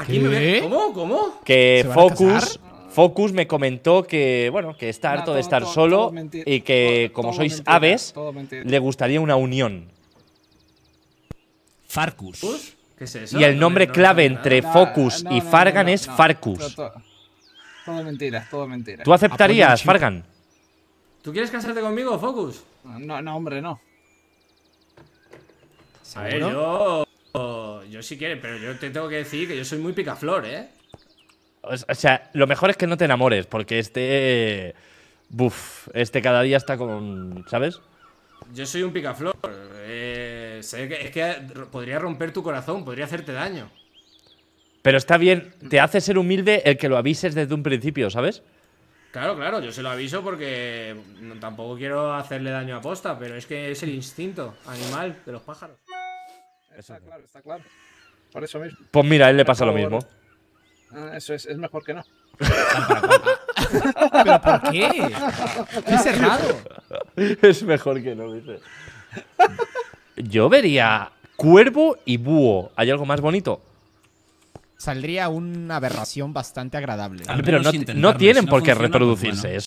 ¿Aquí me ¿Cómo? ¿Cómo? Que Focus. Focus me comentó que, bueno, que está harto de estar solo y que, como sois aves, le gustaría una unión. Farcus. ¿Qué es eso? Y el nombre clave entre Focus y Fargan es Farcus. Todo mentira, todo mentira. ¿Tú aceptarías, Fargan? ¿Tú quieres casarte conmigo, Focus? No, no, hombre, no. A ver, yo yo si quiere, pero yo te tengo que decir que yo soy muy picaflor, ¿eh? O sea, lo mejor es que no te enamores, porque este. Buf, este cada día está con. ¿Sabes? Yo soy un picaflor. Eh, sé que, es que podría romper tu corazón, podría hacerte daño. Pero está bien, te hace ser humilde el que lo avises desde un principio, ¿sabes? Claro, claro, yo se lo aviso porque tampoco quiero hacerle daño a posta, pero es que es el instinto animal de los pájaros está claro, está claro. Por eso mismo. Pues mira, a él le pasa lo mismo. Ah, eso es, es mejor que no. ¿Pero por qué? ¿Qué cerrado? Es mejor que no, dice. Yo vería cuervo y búho. ¿Hay algo más bonito? Saldría una aberración bastante agradable. pero no, tienen por qué pues reproducirse.